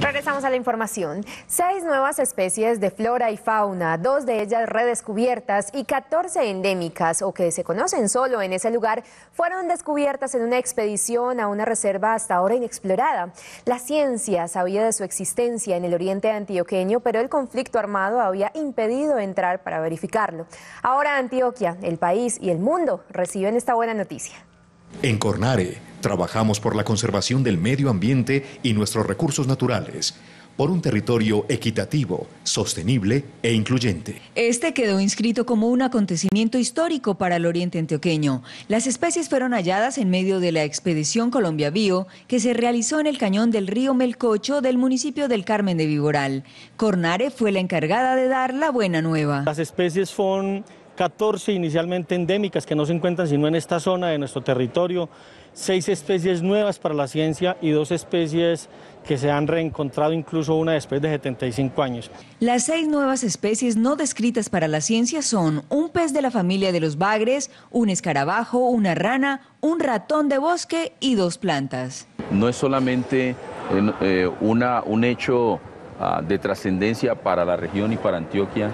Regresamos a la información. Seis nuevas especies de flora y fauna, dos de ellas redescubiertas y 14 endémicas o que se conocen solo en ese lugar, fueron descubiertas en una expedición a una reserva hasta ahora inexplorada. La ciencia sabía de su existencia en el oriente antioqueño, pero el conflicto armado había impedido entrar para verificarlo. Ahora Antioquia, el país y el mundo reciben esta buena noticia. En Cornare, Trabajamos por la conservación del medio ambiente y nuestros recursos naturales por un territorio equitativo, sostenible e incluyente. Este quedó inscrito como un acontecimiento histórico para el oriente antioqueño. Las especies fueron halladas en medio de la expedición Colombia Bio, que se realizó en el cañón del río Melcocho del municipio del Carmen de Viboral. Cornare fue la encargada de dar la buena nueva. Las especies son 14 inicialmente endémicas que no se encuentran sino en esta zona de nuestro territorio, seis especies nuevas para la ciencia y dos especies que se han reencontrado incluso una después de 75 años. Las seis nuevas especies no descritas para la ciencia son un pez de la familia de los bagres, un escarabajo, una rana, un ratón de bosque y dos plantas. No es solamente eh, eh, una, un hecho ah, de trascendencia para la región y para Antioquia,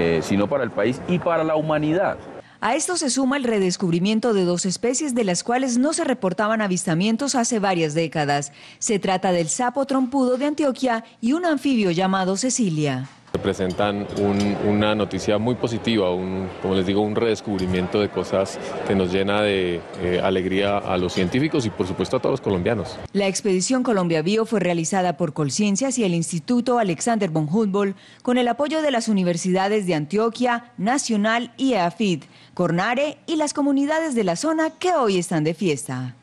eh, sino para el país y para la humanidad. A esto se suma el redescubrimiento de dos especies de las cuales no se reportaban avistamientos hace varias décadas. Se trata del sapo trompudo de Antioquia y un anfibio llamado Cecilia. Representan una noticia muy positiva, un, como les digo, un redescubrimiento de cosas que nos llena de eh, alegría a los científicos y por supuesto a todos los colombianos. La expedición Colombia Bio fue realizada por Colciencias y el Instituto Alexander von Humboldt con el apoyo de las universidades de Antioquia, Nacional y EAFID, Cornare y las comunidades de la zona que hoy están de fiesta.